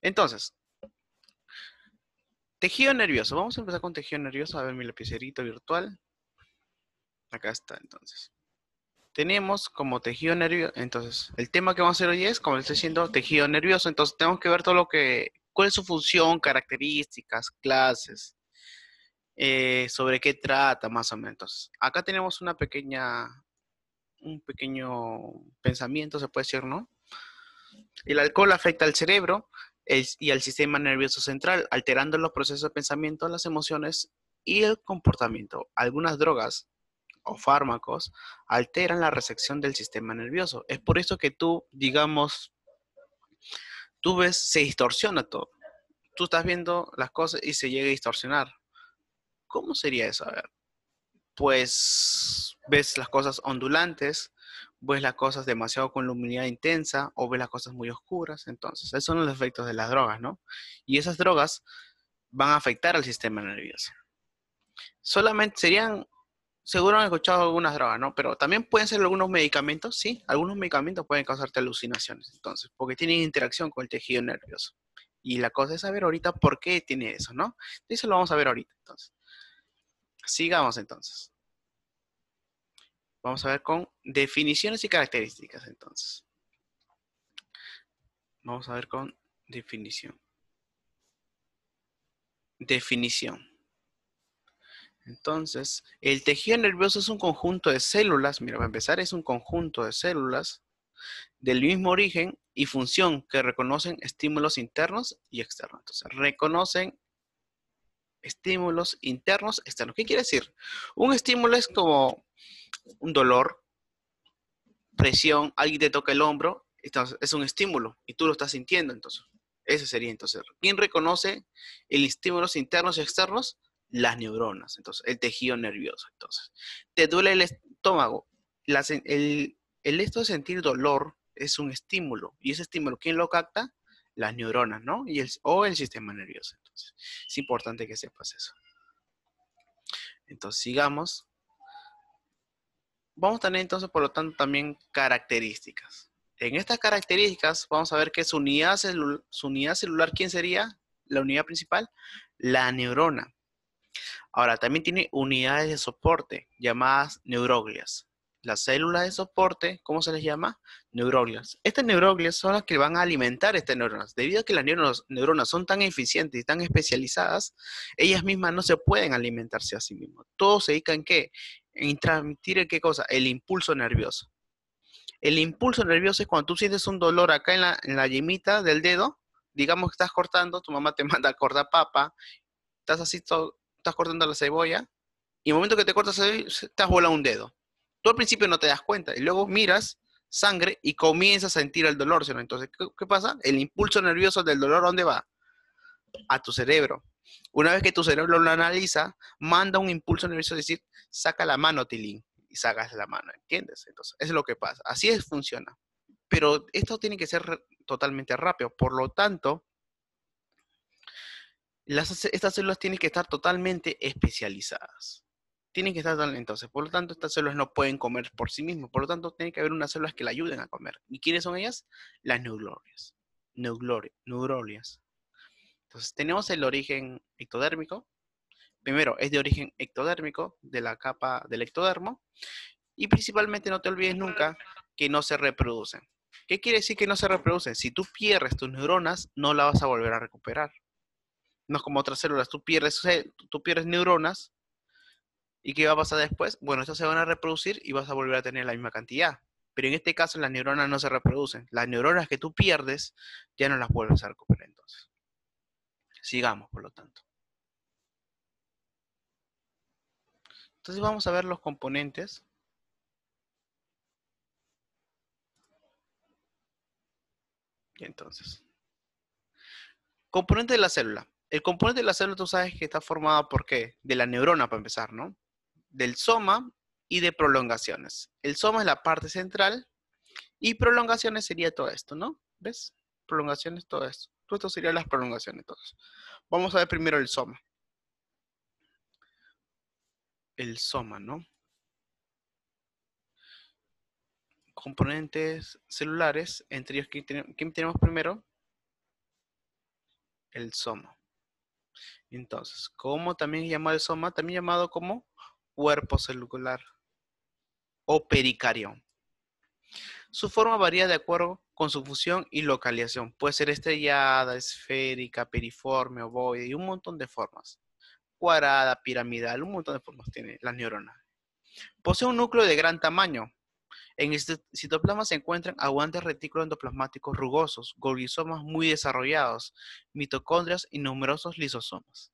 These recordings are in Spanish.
Entonces, tejido nervioso. Vamos a empezar con tejido nervioso. A ver mi lapicerito virtual. Acá está, entonces. Tenemos como tejido nervioso, entonces, el tema que vamos a hacer hoy es, como les estoy diciendo, tejido nervioso. Entonces, tenemos que ver todo lo que, cuál es su función, características, clases, eh, sobre qué trata, más o menos. Entonces, acá tenemos una pequeña, un pequeño pensamiento, se puede decir, ¿no? El alcohol afecta al cerebro, y al sistema nervioso central, alterando los procesos de pensamiento, las emociones y el comportamiento. Algunas drogas o fármacos alteran la recepción del sistema nervioso. Es por eso que tú, digamos, tú ves, se distorsiona todo. Tú estás viendo las cosas y se llega a distorsionar. ¿Cómo sería eso? pues ves las cosas ondulantes, ves las cosas demasiado con luminidad intensa o ves las cosas muy oscuras. Entonces, esos son los efectos de las drogas, ¿no? Y esas drogas van a afectar al sistema nervioso. Solamente serían, seguro han escuchado algunas drogas, ¿no? Pero también pueden ser algunos medicamentos, sí, algunos medicamentos pueden causarte alucinaciones, entonces, porque tienen interacción con el tejido nervioso. Y la cosa es saber ahorita por qué tiene eso, ¿no? Eso lo vamos a ver ahorita, entonces. Sigamos entonces. Vamos a ver con definiciones y características entonces. Vamos a ver con definición. Definición. Entonces, el tejido nervioso es un conjunto de células, mira, para empezar es un conjunto de células del mismo origen y función que reconocen estímulos internos y externos. Entonces, reconocen estímulos internos, externos. ¿Qué quiere decir? Un estímulo es como un dolor, presión, alguien te toca el hombro, es un estímulo y tú lo estás sintiendo, entonces. Ese sería entonces. ¿Quién reconoce el estímulos internos y externos? Las neuronas, entonces, el tejido nervioso, entonces. ¿Te duele el estómago? el, el esto de sentir dolor es un estímulo y ese estímulo, ¿quién lo capta? Las neuronas, ¿no? Y el, o el sistema nervioso, entonces. Es importante que sepas eso. Entonces, sigamos vamos a tener entonces, por lo tanto, también características. En estas características vamos a ver que su unidad, unidad celular, ¿quién sería? La unidad principal, la neurona. Ahora, también tiene unidades de soporte llamadas neuroglias. Las células de soporte, ¿cómo se les llama? Neuroglias. Estas neuroglias son las que van a alimentar estas neuronas. Debido a que las neuronas, son tan eficientes y tan especializadas, ellas mismas no se pueden alimentarse a sí mismas. Todo se en ¿qué? ¿En transmitir qué cosa? El impulso nervioso. El impulso nervioso es cuando tú sientes un dolor acá en la, en yemita del dedo, digamos que estás cortando, tu mamá te manda a cortar papa, estás así, todo, estás cortando la cebolla, y en el momento que te cortas la te has volado un dedo. Tú al principio no te das cuenta, y luego miras sangre y comienzas a sentir el dolor, Entonces, ¿qué, ¿qué pasa? El impulso nervioso del dolor, dónde va? A tu cerebro. Una vez que tu cerebro lo analiza, manda un impulso nervioso, decir, saca la mano, Tilín, y sacas la mano, ¿entiendes? Entonces, es lo que pasa. Así es, funciona. Pero esto tiene que ser totalmente rápido. Por lo tanto, estas células tienen que estar totalmente especializadas. Tienen que estar tan. entonces, por lo tanto, estas células no pueden comer por sí mismas, por lo tanto, tiene que haber unas células que la ayuden a comer. ¿Y quiénes son ellas? Las neuglorias. Neuglorias. Entonces, tenemos el origen ectodérmico. Primero, es de origen ectodérmico de la capa del ectodermo. Y principalmente no te olvides nunca que no se reproducen. ¿Qué quiere decir que no se reproducen? Si tú pierdes tus neuronas, no la vas a volver a recuperar. No es como otras células, tú pierdes, tú pierdes neuronas y ¿qué va a pasar después? Bueno, estas se van a reproducir y vas a volver a tener la misma cantidad. Pero en este caso las neuronas no se reproducen. Las neuronas que tú pierdes ya no las vuelves a recuperar. Sigamos, por lo tanto. Entonces vamos a ver los componentes. Y entonces, componente de la célula. El componente de la célula tú sabes que está formado por qué? De la neurona para empezar, ¿no? Del soma y de prolongaciones. El soma es la parte central y prolongaciones sería todo esto, ¿no? ¿Ves? Prolongaciones todo esto esto serían las prolongaciones. Entonces, vamos a ver primero el soma. El soma, ¿no? Componentes celulares, entre ellos, ¿quién tenemos primero? El soma. Entonces, ¿cómo también llamado el soma? También llamado como cuerpo celular o pericarión. Su forma varía de acuerdo con su fusión y localización. Puede ser estrellada, esférica, piriforme, ovoide y un montón de formas. Cuadrada, piramidal, un montón de formas tiene las neuronas. Posee un núcleo de gran tamaño. En el este citoplasma se encuentran aguantes retículos endoplasmáticos rugosos, gorgizomas muy desarrollados, mitocondrias y numerosos lisosomas.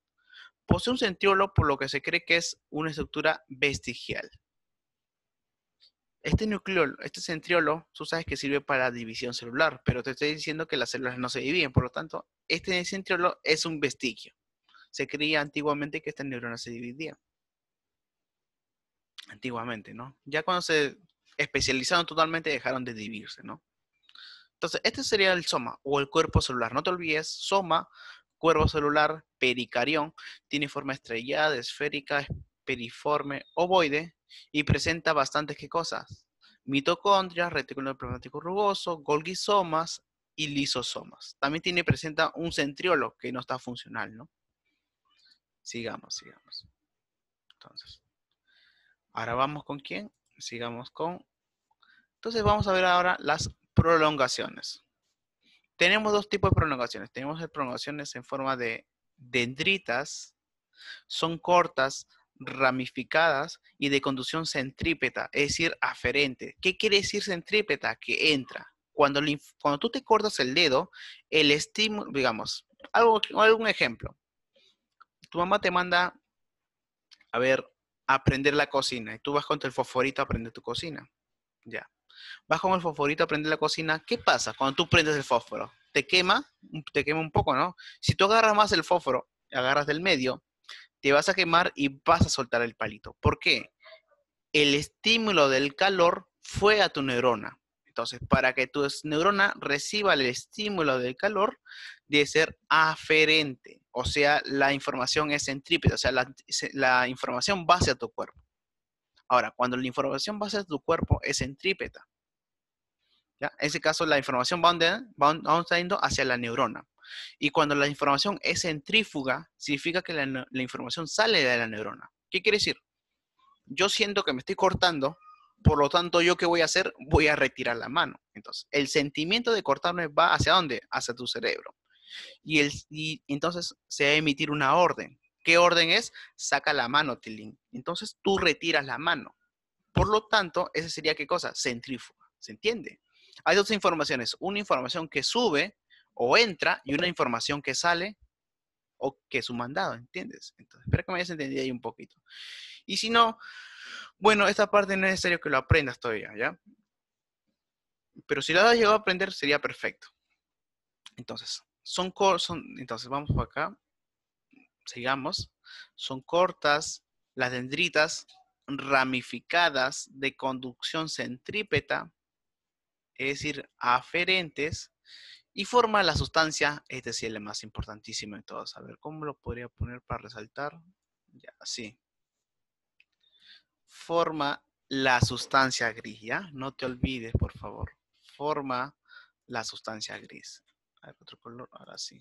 Posee un centriolo por lo que se cree que es una estructura vestigial. Este este centriolo, tú sabes que sirve para división celular, pero te estoy diciendo que las células no se dividen, por lo tanto, este centriolo es un vestigio. Se creía antiguamente que esta neurona se dividía. Antiguamente, ¿no? Ya cuando se especializaron totalmente dejaron de dividirse, ¿no? Entonces, este sería el soma o el cuerpo celular. No te olvides, soma, cuerpo celular, pericarión, tiene forma estrellada, esférica, periforme, ovoide, y presenta bastantes ¿qué cosas? Mitocondrias, retículo endoplasmático rugoso, golgisomas y lisosomas. También tiene presenta un centriolo que no está funcional, ¿no? Sigamos, sigamos. Entonces, ahora vamos con quién? Sigamos con entonces vamos a ver ahora las prolongaciones. Tenemos dos tipos de prolongaciones. Tenemos prolongaciones en forma de dendritas, son cortas, ramificadas y de conducción centrípeta, es decir, aferente. ¿Qué quiere decir centrípeta? Que entra. Cuando, cuando tú te cortas el dedo, el estímulo, digamos, algo, algún ejemplo. Tu mamá te manda, a ver, aprender la cocina y tú vas con el fosforito a aprender tu cocina. Ya. Vas con el fosforito a aprender la cocina. ¿Qué pasa cuando tú prendes el fósforo? Te quema, te quema un poco, ¿no? Si tú agarras más el fósforo, agarras del medio, te vas a quemar y vas a soltar el palito. ¿Por qué? El estímulo del calor fue a tu neurona. Entonces, para que tu neurona reciba el estímulo del calor, debe ser aferente. O sea, la información es centrípeta, o sea, la, información va hacia tu cuerpo. Ahora, cuando la información va hacia tu cuerpo, es centrípeta. ¿Ya? En ese caso, la información va, donde, va, hacia la neurona. Y cuando la información es centrífuga, significa que la, información sale de la neurona. ¿Qué quiere decir? Yo siento que me estoy cortando, por lo tanto, ¿yo qué voy a hacer? Voy a retirar la mano. Entonces, el sentimiento de cortarme va hacia dónde? Hacia tu cerebro. Y, entonces se va a emitir una orden. ¿Qué orden es? Saca la mano, Tilín. Entonces tú retiras la mano. Por lo tanto, esa sería qué cosa? Centrífuga. ¿Se entiende? Hay dos informaciones. Una información que sube o entra y una información que sale o que es un mandado, ¿entiendes? Entonces, espero que me hayas entendido ahí un poquito. Y si no, bueno, esta parte no es necesario que lo aprendas todavía, ¿ya? Pero si la has llegado a aprender, sería perfecto. Entonces, son, son entonces vamos por acá, sigamos, son cortas, las dendritas ramificadas de conducción centrípeta, es decir, aferentes, y forma la sustancia, este sí es el más importantísimo de todos. A ver, ¿cómo lo podría poner para resaltar? Ya, así. Forma la sustancia gris, ¿ya? No te olvides, por favor. Forma la sustancia gris. A ver, otro color, ahora sí.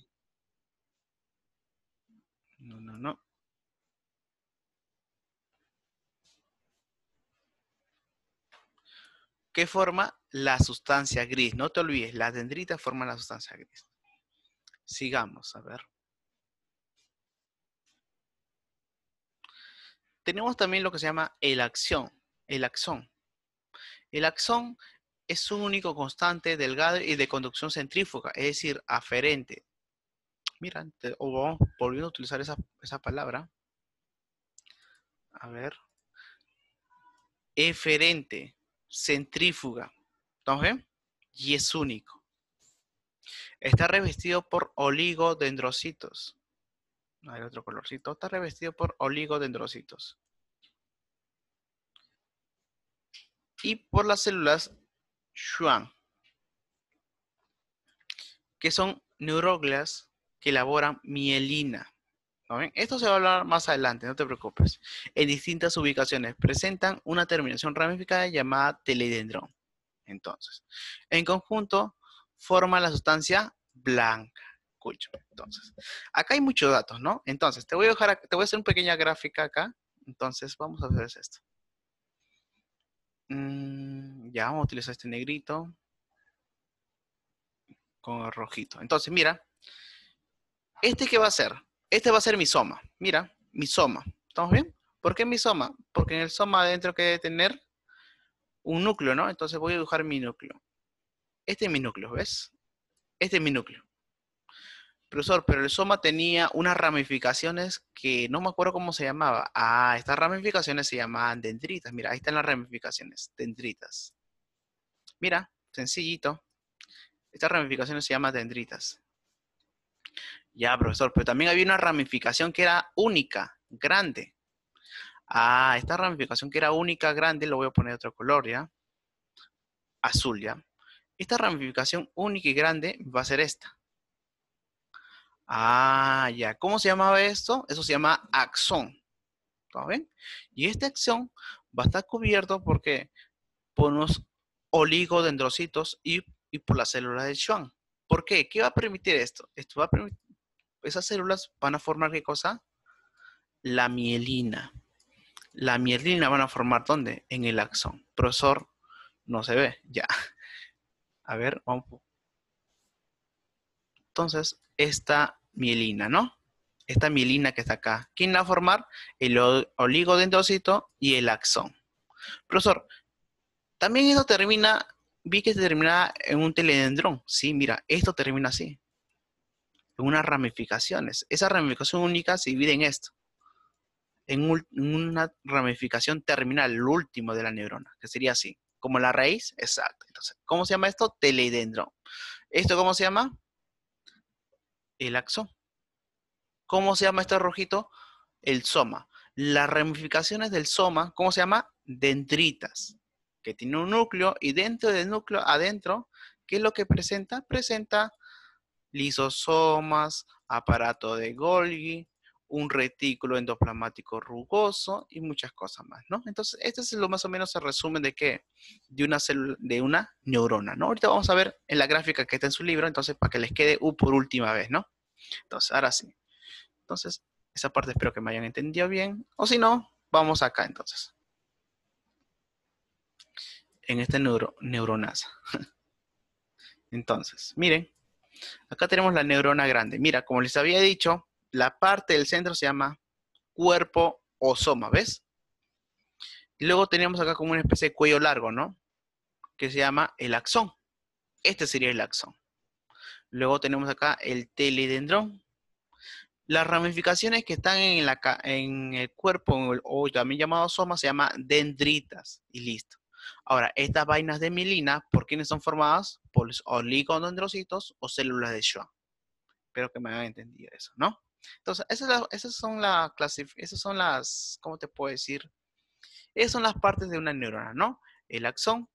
No, no, no. ¿Qué forma la sustancia gris. No te olvides, la dendritas forma la sustancia gris. Sigamos, a ver. Tenemos también lo que se llama el acción, el axón. El axón es un único constante delgado y de conducción centrífuga, es decir, aferente. Mira, o volviendo a utilizar esa, esa palabra. A ver. Eferente centrífuga. ¿Estamos bien? Y es único. Está revestido por oligodendrocitos. Hay otro colorcito. Está revestido por oligodendrocitos. Y por las células Schwann, que son neuroglas que elaboran mielina. Esto se va a hablar más adelante, no te preocupes. En distintas ubicaciones presentan una terminación ramificada llamada teledendrón. Entonces, en conjunto forma la sustancia blanca. Entonces, acá hay muchos datos, ¿no? Entonces, te voy a dejar, te voy a hacer una pequeña gráfica acá. Entonces, vamos a hacer esto. Mm, ya, vamos a utilizar este negrito con rojito. Entonces, mira, ¿este qué va a hacer? Este va a ser mi soma. Mira, mi soma. ¿Estamos bien? ¿Por qué mi soma? Porque en el soma adentro que debe tener un núcleo, ¿no? Entonces voy a dibujar mi núcleo. Este es mi núcleo, ¿ves? Este es mi núcleo. Profesor, pero el soma tenía unas ramificaciones que no me acuerdo cómo se llamaba. Ah, estas ramificaciones se llamaban dendritas. Mira, ahí están las ramificaciones, dendritas. Mira, sencillito. Estas ramificaciones se llaman dendritas. Ya, profesor, pero también había una ramificación que era única, grande. Ah, esta ramificación que era única, grande, lo voy a poner de otro color, ¿ya? Azul, ¿ya? Esta ramificación única y grande va a ser esta. Ah, ya. ¿Cómo se llamaba esto? Eso se llama axón. ¿Está bien? Y este axón va a estar cubierto porque por unos oligodendrocitos y, y por las células de Schwann. ¿Por qué? ¿Qué va a permitir esto? Esto va a permitir esas células van a formar qué cosa? La mielina. La mielina van a formar dónde? En el axón. Profesor, no se ve, ya. A ver, vamos. Entonces, esta mielina, ¿no? Esta mielina que está acá. ¿Quién la va a formar? El oligodendrocito y el axón. Profesor, también eso termina, vi que se termina en un teledendrón. Sí, mira, esto termina así. En unas ramificaciones. Esa ramificación única se divide en esto, en, una ramificación terminal, el último de la neurona, que sería así, como la raíz, exacto. Entonces, ¿cómo se llama esto? Teleidendrón. ¿Esto cómo se llama? El axón. ¿Cómo se llama esto rojito? El soma. Las ramificaciones del soma, ¿cómo se llama? Dendritas, que tiene un núcleo y dentro del núcleo, adentro, ¿qué es lo que presenta? Presenta lisosomas, aparato de Golgi, un retículo endoplasmático rugoso y muchas cosas más, ¿no? Entonces, este es lo más o menos el resumen de qué, de una célula, de una neurona, ¿no? Ahorita vamos a ver en la gráfica que está en su libro, entonces para que les quede U por última vez, ¿no? Entonces, ahora sí. Entonces, esa parte espero que me hayan entendido bien, o si no, vamos acá entonces. En esta neuro, entonces, miren, Acá tenemos la neurona grande. Mira, como les había dicho, la parte del centro se llama cuerpo o soma, ¿ves? Luego tenemos acá como una especie de cuello largo, ¿no? Que se llama el axón. Este sería el axón. Luego tenemos acá el teledendrón. Las ramificaciones que están en, en el cuerpo, o también llamado soma, se llaman dendritas. Y listo. Ahora, estas vainas de mielina, ¿por quiénes son formadas? Por los oligodendrocitos o células de Schwann. Espero que me hayan entendido eso, ¿no? Entonces, esas, son las esas son las, ¿cómo te puedo decir? Esas son las partes de una neurona, ¿no? El axón.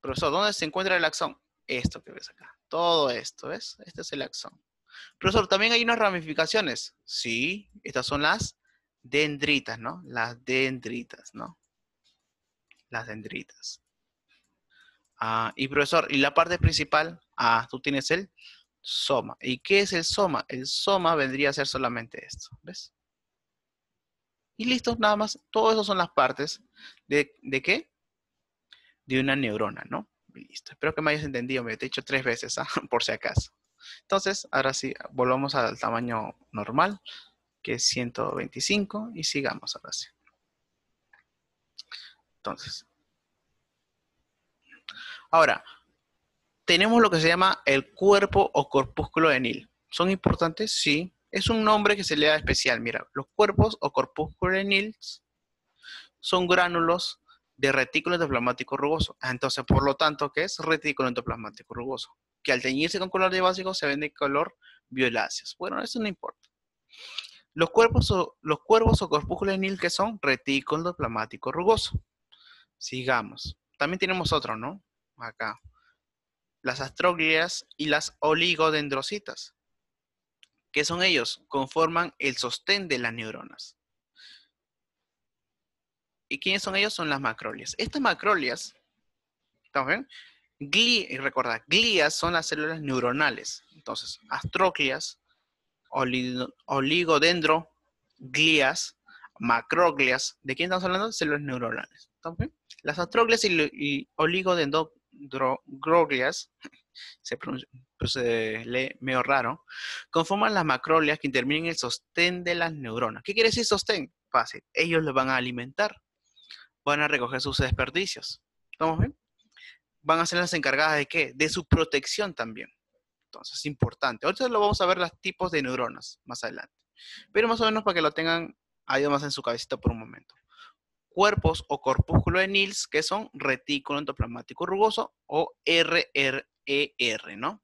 Profesor, ¿dónde se encuentra el axón? Esto que ves acá. Todo esto, ¿ves? Este es el axón. Profesor, ¿también hay unas ramificaciones? Sí, estas son las dendritas, ¿no? Las dendritas, ¿no? Las dendritas. Ah, y profesor, ¿y la parte principal? Ah, tú tienes el soma. ¿Y qué es el soma? El soma vendría a ser solamente esto, ¿ves? Y listo, nada más. Todo eso son las partes de, qué? De una neurona, ¿no? listo. Espero que me hayas entendido. Me he dicho tres veces, ah, por si acaso. Entonces, ahora sí, volvamos al tamaño normal que es 125 y sigamos ahora Entonces, ahora, tenemos lo que se llama el cuerpo o corpúsculo enil. ¿Son importantes? Sí. Es un nombre que se le da especial. Mira, los cuerpos o corpúsculos nils son gránulos de retículo endoplasmático rugoso. Entonces, por lo tanto, ¿qué es retículo endoplasmático rugoso? Que al teñirse con color de básico se ven de color violáceos. Bueno, eso no importa. Los cuerpos o, los cuervos o corpúsculos que son retículo plasmático rugoso. Sigamos. También tenemos otro, ¿no? Acá. Las astroglias y las oligodendrocitas. ¿Qué son ellos? Conforman el sostén de las neuronas. ¿Y quiénes son ellos? Son las macrolias. Estas macrolias, ¿estamos bien? Gli, y recuerda glías son las células neuronales. Entonces, astróglias oligodendro, macroglias. ¿De quién estamos hablando? Células neuronales. Las astroglias y, oligodendroglias, se, pues, se lee medio raro, conforman las macroglias que intervienen en el sostén de las neuronas. ¿Qué quiere decir sostén? Fácil. Ellos los van a alimentar. Van a recoger sus desperdicios. ¿Estamos bien? Van a ser las encargadas de qué? De su protección también entonces es importante. Ahorita lo vamos a ver los tipos de neuronas más adelante, pero más o menos para que lo tengan ahí más en su cabecita por un momento. Cuerpos o corpúsculo de Nils, que son retículo endoplasmático rugoso o RER, e ¿no?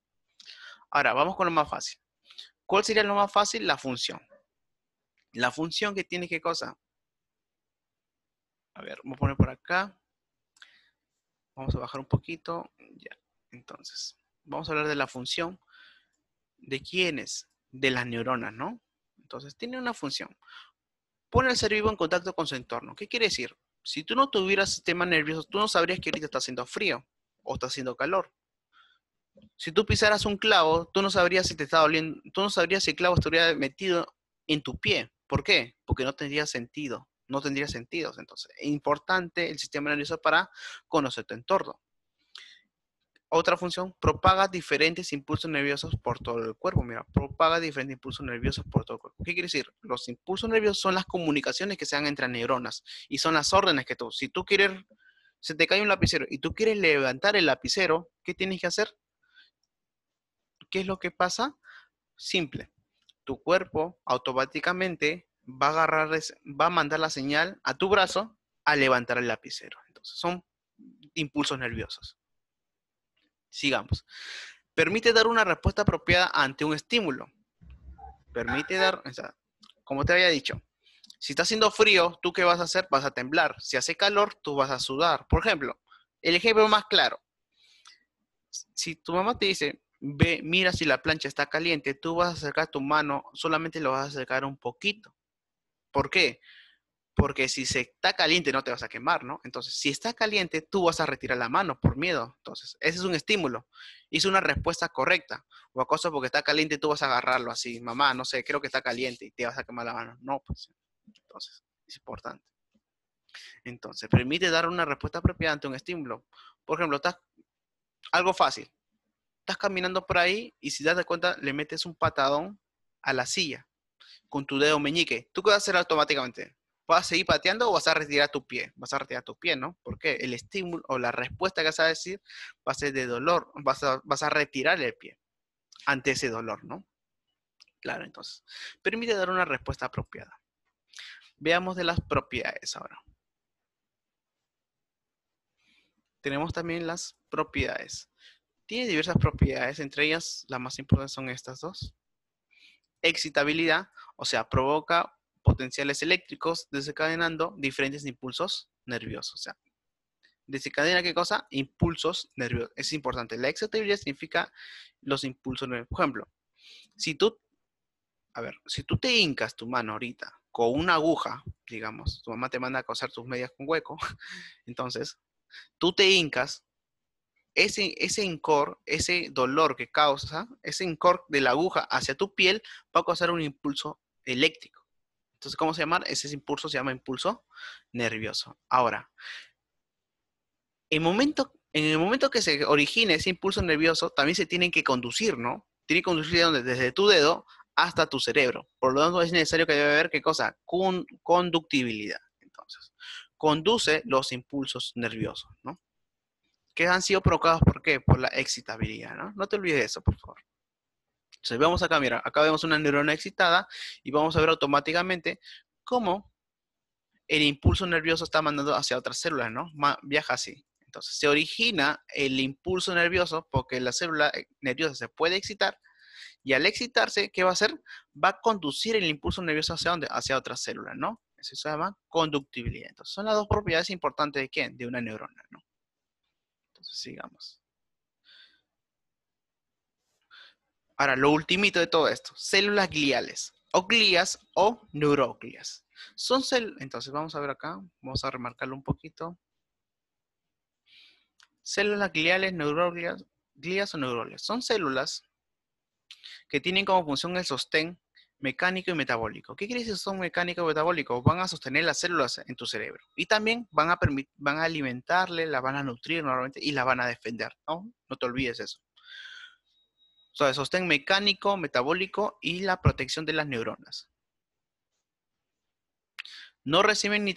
Ahora, vamos con lo más fácil. ¿Cuál sería lo más fácil? La función. La función que tiene qué cosa? A ver, vamos a poner por acá. Vamos a bajar un poquito. Ya, entonces vamos a hablar de la función. ¿De quiénes? De las neuronas, ¿no? Entonces, tiene una función. Pone al ser vivo en contacto con su entorno. ¿Qué quiere decir? Si tú no tuvieras sistema nervioso, tú no sabrías que ahorita está haciendo frío o está haciendo calor. Si tú pisaras un clavo, tú no sabrías si te está doliendo, tú no sabrías si el clavo estuviera metido en tu pie. ¿Por qué? Porque no tendría sentido. No tendría sentido. Entonces, es importante el sistema nervioso para conocer tu entorno otra función, propaga diferentes impulsos nerviosos por todo el cuerpo. Mira, propaga diferentes impulsos nerviosos por todo el cuerpo. ¿Qué quiere decir? Los impulsos nerviosos son las comunicaciones que se dan entre neuronas y son las órdenes que tú, si tú quieres, se te cae un lapicero y tú quieres levantar el lapicero, ¿qué tienes que hacer? ¿Qué es lo que pasa? Simple. Tu cuerpo automáticamente va a agarrar, va a mandar la señal a tu brazo a levantar el lapicero. Entonces, son impulsos nerviosos sigamos. Permite dar una respuesta apropiada ante un estímulo. Permite dar, o sea, como te había dicho, si está haciendo frío, ¿tú qué vas a hacer? Vas a temblar. Si hace calor, tú vas a sudar. Por ejemplo, el ejemplo más claro. Si tu mamá te dice, ve, mira si la plancha está caliente, tú vas a acercar tu mano, solamente lo vas a acercar un poquito. ¿Por qué? Porque si se está caliente no te vas a quemar, ¿no? Entonces, si está caliente, tú vas a retirar la mano por miedo. Entonces, ese es un estímulo. es una respuesta correcta. O acoso porque está caliente, tú vas a agarrarlo así. Mamá, no sé, creo que está caliente y te vas a quemar la mano. No, pues. Entonces, es importante. Entonces, permite dar una respuesta apropiada ante un estímulo. Por ejemplo, estás, algo fácil. Estás caminando por ahí y si das cuenta, le metes un patadón a la silla con tu dedo meñique. ¿Tú qué vas a hacer automáticamente? ¿Vas a seguir pateando o vas a retirar tu pie? Vas a retirar tu pie, ¿no? Porque el estímulo o la respuesta que vas a decir va a ser de dolor, vas a, retirar el pie ante ese dolor, ¿no? Claro, entonces, permite dar una respuesta apropiada. Veamos de las propiedades ahora. Tenemos también las propiedades. Tiene diversas propiedades, entre ellas las más importantes son estas dos. Excitabilidad, o sea, provoca potenciales eléctricos desencadenando diferentes impulsos nerviosos. O sea, desencadena qué cosa? Impulsos nerviosos. Es importante. La excitabilidad significa los impulsos nerviosos. Por ejemplo, si tú, a ver, si tú te hincas tu mano ahorita con una aguja, digamos, tu mamá te manda a coser tus medias con hueco, entonces tú te hincas, ese, ese incor, ese dolor que causa, ese incor de la aguja hacia tu piel va a causar un impulso eléctrico. Entonces, ¿cómo se llama? Ese impulso se llama impulso nervioso. Ahora, momento, en el momento que se origina ese impulso nervioso, también se tienen que conducir, ¿no? Tiene que conducir desde tu dedo hasta tu cerebro. Por lo tanto, es necesario que debe haber qué cosa? conductibilidad. Entonces, conduce los impulsos nerviosos, ¿no? Que han sido provocados por qué? Por la excitabilidad, ¿no? No te olvides de eso, por favor. Entonces vamos acá, mira, acá vemos una neurona excitada y vamos a ver automáticamente cómo el impulso nervioso está mandando hacia otras células, ¿no? viaja así. Entonces se origina el impulso nervioso porque la célula eh, nerviosa se puede excitar y al excitarse, ¿qué va a hacer? Va a conducir el impulso nervioso hacia dónde? Hacia otras células, ¿no? Eso se llama conductibilidad. Entonces son las dos propiedades importantes de quién? De una neurona, ¿no? Entonces sigamos. Ahora, lo ultimito de todo esto, células gliales, o glías o neuroglías. Son entonces vamos a ver acá, vamos a remarcarlo un poquito. Células gliales, neuroglías, glías o neuroglías. Son células que tienen como función el sostén mecánico y metabólico. ¿Qué quiere decir son mecánico y metabólico? Van a sostener las células en tu cerebro y también van a, van a alimentarle, las van a nutrir normalmente y las van a defender. ¿no? no te olvides eso. O sea, sostén mecánico, metabólico y la protección de las neuronas. No reciben ni,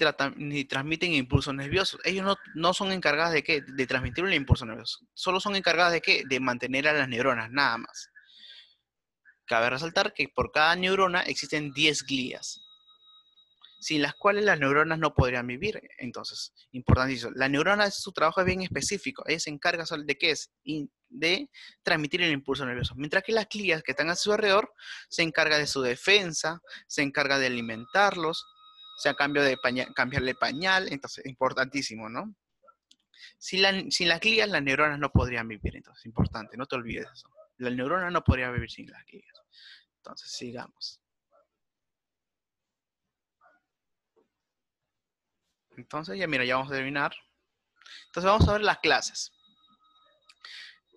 transmiten impulsos nerviosos. Ellos no, son encargadas de qué? De transmitir un impulso nervioso. Solo son encargadas de qué? De mantener a las neuronas, nada más. Cabe resaltar que por cada neurona existen 10 glías, sin las cuales las neuronas no podrían vivir. Entonces, importantísimo. La neurona, su trabajo es bien específico. Ella se encarga de qué es de transmitir el impulso nervioso. Mientras que las clías que están a su alrededor se encarga de su defensa, se encarga de alimentarlos, se sea, cambio de cambiarle pañal, entonces, importantísimo, ¿no? Sin, sin las clías, las neuronas no podrían vivir, entonces, importante, no te olvides eso. Las neuronas no podría vivir sin las clías. Entonces, sigamos. Entonces, ya mira, ya vamos a terminar. Entonces, vamos a ver las clases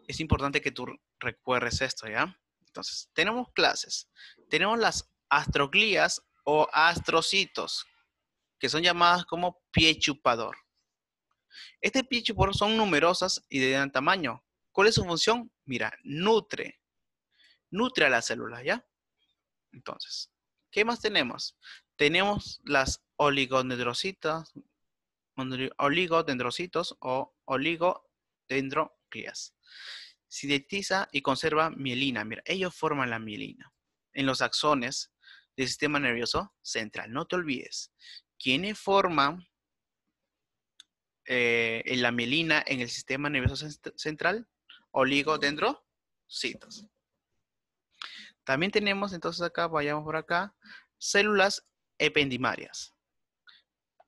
es importante que tú recuerdes esto, ¿ya? Entonces, tenemos clases. Tenemos las astroglías o astrocitos, que son llamadas como pie chupador. Este pie chupador son numerosas y de gran tamaño. ¿Cuál es su función? Mira, nutre. Nutre a las células, ¿ya? Entonces, ¿qué más tenemos? Tenemos las oligodendrocitos oligodendrocitos o oligodendroglías. Sintetiza y conserva mielina. Mira, ellos forman la mielina en los axones del sistema nervioso central. No te olvides. ¿Quiénes forman eh, la mielina en el sistema nervioso central? Oligodendrocitos. También tenemos, entonces acá, vayamos por acá, células ependimarias.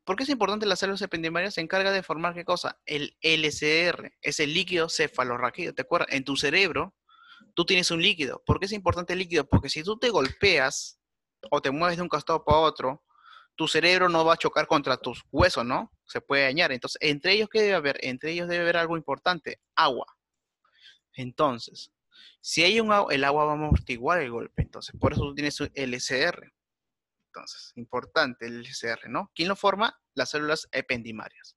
¿Por qué es importante la célula ependimarias? Se encarga de formar qué cosa? El LCR, es el líquido cefalorraquídeo, ¿te acuerdas? En tu cerebro tú tienes un líquido. ¿Por qué es importante el líquido? Porque si tú te golpeas o te mueves de un costado para otro, tu cerebro no va a chocar contra tus huesos, ¿no? Se puede dañar. Entonces, entre ellos, ¿qué debe haber? Entre ellos debe haber algo importante, agua. Entonces, si hay un agua, el agua va a amortiguar el golpe. Entonces, por eso tú tienes el LCR entonces, importante el LCR, ¿no? ¿Quién lo forma? Las células ependimarias.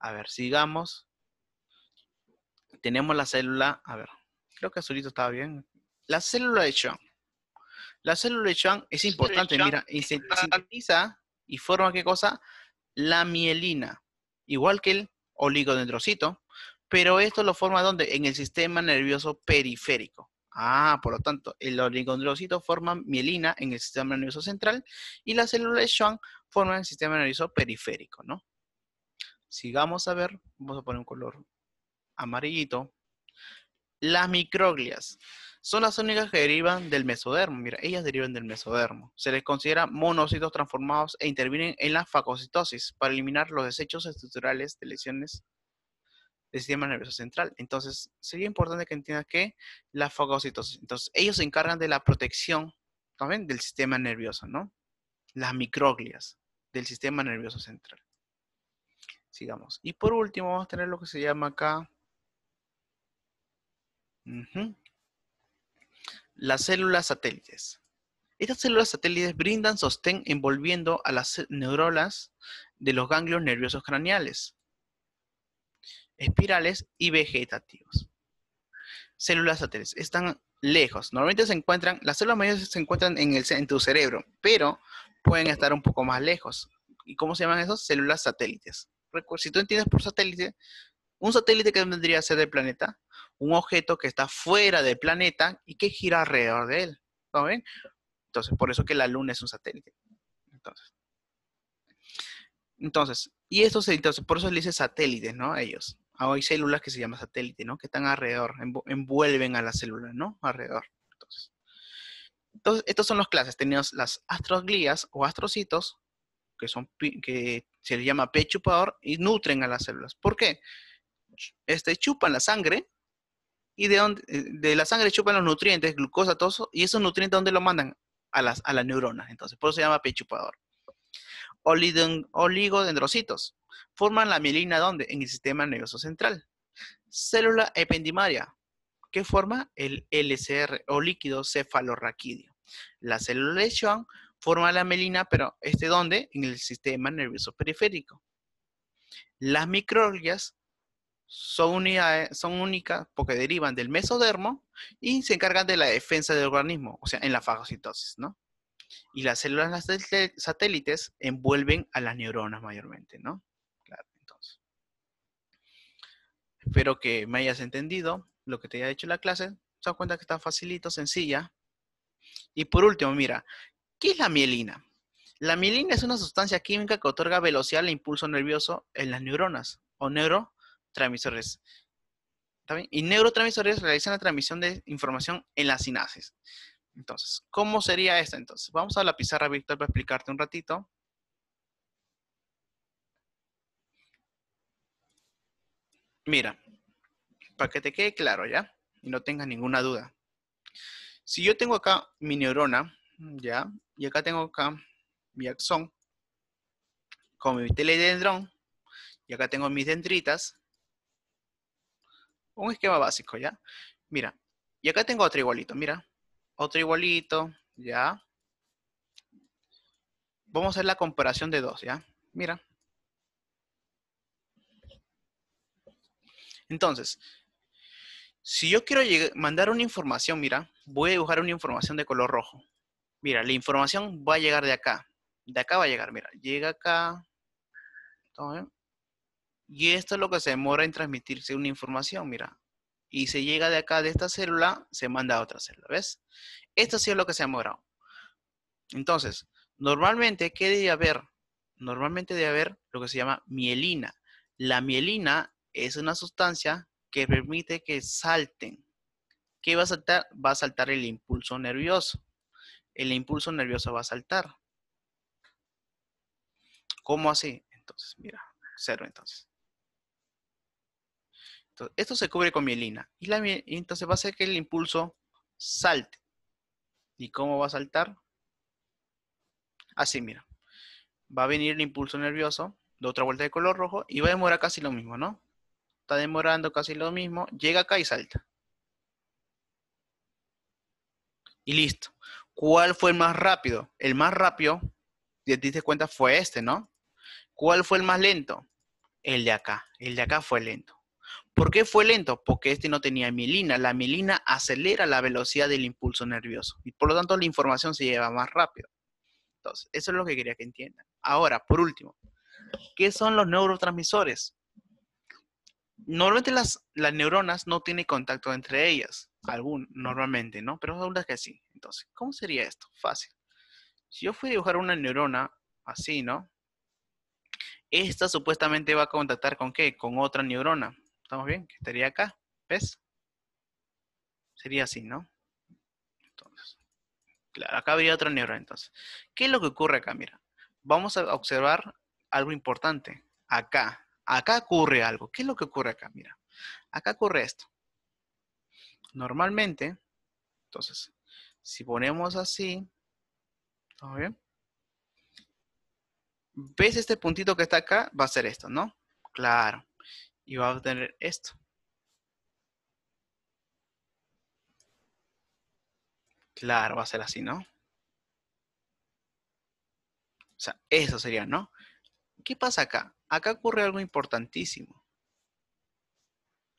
A ver, sigamos. Tenemos la célula, a ver, creo que azulito estaba bien. La célula de Schwann. La célula de Schwann es importante, mira, y se sintetiza y forma, ¿qué cosa? La mielina, igual que el oligodendrocito, pero esto lo forma ¿dónde? En el sistema nervioso periférico. Ah, por lo tanto, el oligondrocito forman mielina en el sistema nervioso central y las células Schwann forman el sistema nervioso periférico, ¿no? Sigamos a ver, vamos a poner un color amarillito. Las microglias son las únicas que derivan del mesodermo. Mira, ellas derivan del mesodermo. Se les considera monocitos transformados e intervienen en la fagocitosis para eliminar los desechos estructurales de lesiones del sistema nervioso central. Entonces, sería importante que entiendas que la fagocitosis, entonces, ellos se encargan de la protección también del sistema nervioso, ¿no? Las microglias del sistema nervioso central. Sigamos. Y por último, vamos a tener lo que se llama acá las células satélites. Estas células satélites brindan sostén envolviendo a las neuronas de los ganglios nerviosos craneales espirales y vegetativos. Células satélites. Están lejos. Normalmente se encuentran, las células mayores se encuentran en, tu cerebro, pero pueden estar un poco más lejos. ¿Y cómo se llaman esos? Células satélites. Si tú entiendes por satélite, un satélite que vendría a ser del planeta, un objeto que está fuera del planeta y que gira alrededor de él. ¿está bien? Entonces, por eso que la Luna es un satélite. Entonces, entonces y estos, entonces, por eso le dice satélites, ¿no? ellos. Ah, hay células que se llaman satélite, ¿no? Que están alrededor, envuelven a las células, ¿no? Alrededor. Entonces, estas estos son los clases. Tenemos las astroglías o astrocitos, que, son, que se les llama pechupador, y nutren a las células. ¿Por qué? Este, chupan la sangre, y de, eh, de la sangre chupan los nutrientes, glucosa, todo eso, y esos nutrientes, ¿dónde los mandan? A las, a las neuronas, entonces, por eso se llama pechupador. oligodendrocitos, forman la mielina ¿dónde? En el sistema nervioso central. Célula ependimaria, que forma el LCR o líquido cefalorraquídeo. La célula de Schwann forma la mielina, pero ¿este dónde? En el sistema nervioso periférico. Las microglías son, son únicas porque derivan del mesodermo y se encargan de la defensa del organismo, o sea, en la fagocitosis, ¿no? Y las células satélites envuelven a las neuronas mayormente, ¿no? Espero que me hayas entendido lo que te haya hecho la clase. Te cuenta que está facilito, sencilla. Y por último, mira, ¿qué es la mielina? La mielina es una sustancia química que otorga velocidad al e impulso nervioso en las neuronas o neurotransmisores. ¿También? Y neurotransmisores realizan la transmisión de información en las sinapsis. Entonces, ¿cómo sería esto, entonces? Vamos a la pizarra virtual para explicarte un ratito. Mira, para que te quede claro, ¿ya? Y no tengas ninguna duda. Si yo tengo acá mi neurona, ¿ya? Y acá tengo acá mi axón, con mi teledendrón, y acá tengo mis dendritas. Un esquema básico, ¿ya? Mira, y acá tengo otro igualito, mira. Otro igualito, ¿ya? Vamos a hacer la comparación de dos, ¿ya? Mira, Entonces, si yo quiero mandar una información, mira, voy a dibujar una información de color rojo. Mira, la información va a llegar de acá. De acá va a llegar, mira, llega acá. y esto es lo que se demora en transmitirse una información, mira. Y se llega de acá, de esta célula, se manda a otra célula, ¿ves? Esto sí es lo que se ha Entonces, normalmente, ¿qué debe haber? Normalmente debe haber lo que se llama mielina. La mielina es una sustancia que permite que salten. ¿Qué va a saltar? Va a saltar el impulso nervioso. El impulso nervioso va a saltar. ¿Cómo así? Entonces, mira, cero entonces. esto se cubre con mielina. Y, la, y entonces va a hacer que el impulso salte. ¿Y cómo va a saltar? Así, mira. Va a venir el impulso nervioso de otra vuelta de color rojo y va a demorar casi lo mismo, ¿no? está demorando casi lo mismo, llega acá y salta. Y listo. ¿Cuál fue el más rápido? El más rápido, si te diste cuenta, fue este, ¿no? ¿Cuál fue el más lento? El de acá. El de acá fue lento. ¿Por qué fue lento? Porque este no tenía mielina. La mielina acelera la velocidad del impulso nervioso y por lo tanto la información se lleva más rápido. Entonces, eso es lo que quería que entiendan. Ahora, por último, ¿qué son los neurotransmisores? normalmente las, neuronas no tienen contacto entre ellas, algún, normalmente, ¿no? Pero algunas que sí. Entonces, ¿cómo sería esto? Fácil. Si yo fui a dibujar una neurona así, ¿no? Esta supuestamente va a contactar con qué? Con otra neurona. ¿Estamos bien? Que estaría acá. ¿Ves? Sería así, ¿no? Entonces, claro, acá habría otra neurona. Entonces, ¿qué es lo que ocurre acá? Mira, vamos a observar algo importante. Acá, acá ocurre algo. ¿Qué es lo que ocurre acá? Mira, acá ocurre esto. Normalmente, entonces, si ponemos así, ¿está bien? ¿Ves este puntito que está acá? Va a ser esto, ¿no? Claro. Y va a obtener esto. Claro, va a ser así, ¿no? O sea, eso sería, ¿no? ¿Qué pasa acá? Acá ocurre algo importantísimo.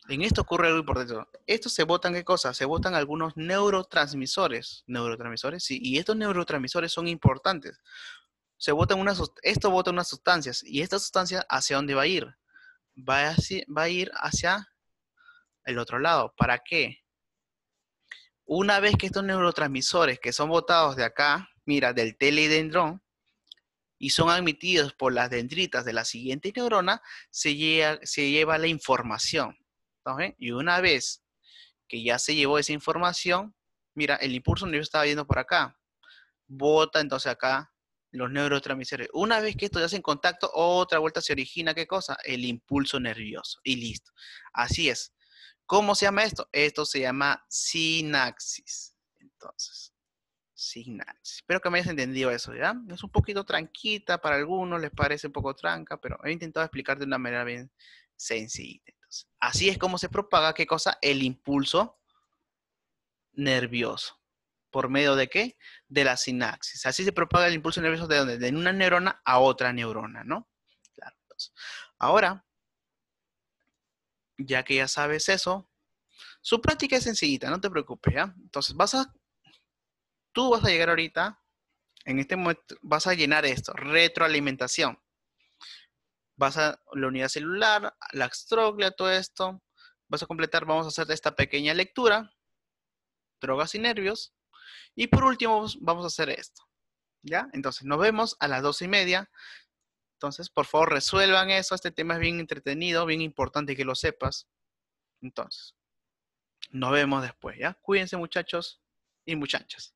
En esto ocurre algo importante. Esto se botan, qué cosas? Se botan algunos neurotransmisores. Neurotransmisores, sí. Y estos neurotransmisores son importantes. Se botan unas, esto bota unas sustancias. ¿Y esta sustancia hacia dónde va a ir? Va a, ir hacia el otro lado. ¿Para qué? Una vez que estos neurotransmisores que son botados de acá, mira, del teledendrón, y son admitidos por las dendritas de la siguiente neurona, se lleva, se lleva la información. Y una vez que ya se llevó esa información, mira, el impulso nervioso estaba viendo por acá, bota entonces acá los neurotransmisores. Una vez que esto ya en contacto, otra vuelta se origina, ¿qué cosa? El impulso nervioso. Y listo. Así es. ¿Cómo se llama esto? Esto se llama sinaxis. Entonces, signals Espero que me hayas entendido eso, ¿ya? Es un poquito tranquita para algunos, les parece un poco tranca, pero he intentado explicar de una manera bien sencilla. Entonces, así es como se propaga, ¿qué cosa? El impulso nervioso. ¿Por medio de qué? De la sinapsis. Así se propaga el impulso nervioso de donde, De una neurona a otra neurona, ¿no? Claro. Entonces, ahora, ya que ya sabes eso, su práctica es sencillita, no te preocupes, ¿ya? Entonces, vas a tú vas a llegar ahorita, en este momento, vas a llenar esto, retroalimentación. Vas a la unidad celular, la estroglia, todo esto. Vas a completar, vamos a hacer esta pequeña lectura, drogas y nervios. Y por último, vamos a hacer esto. ¿Ya? Entonces, nos vemos a las doce y media. Entonces, por favor, resuelvan eso. Este tema es bien entretenido, bien importante que lo sepas. Entonces, nos vemos después, ¿ya? Cuídense, muchachos y muchachas.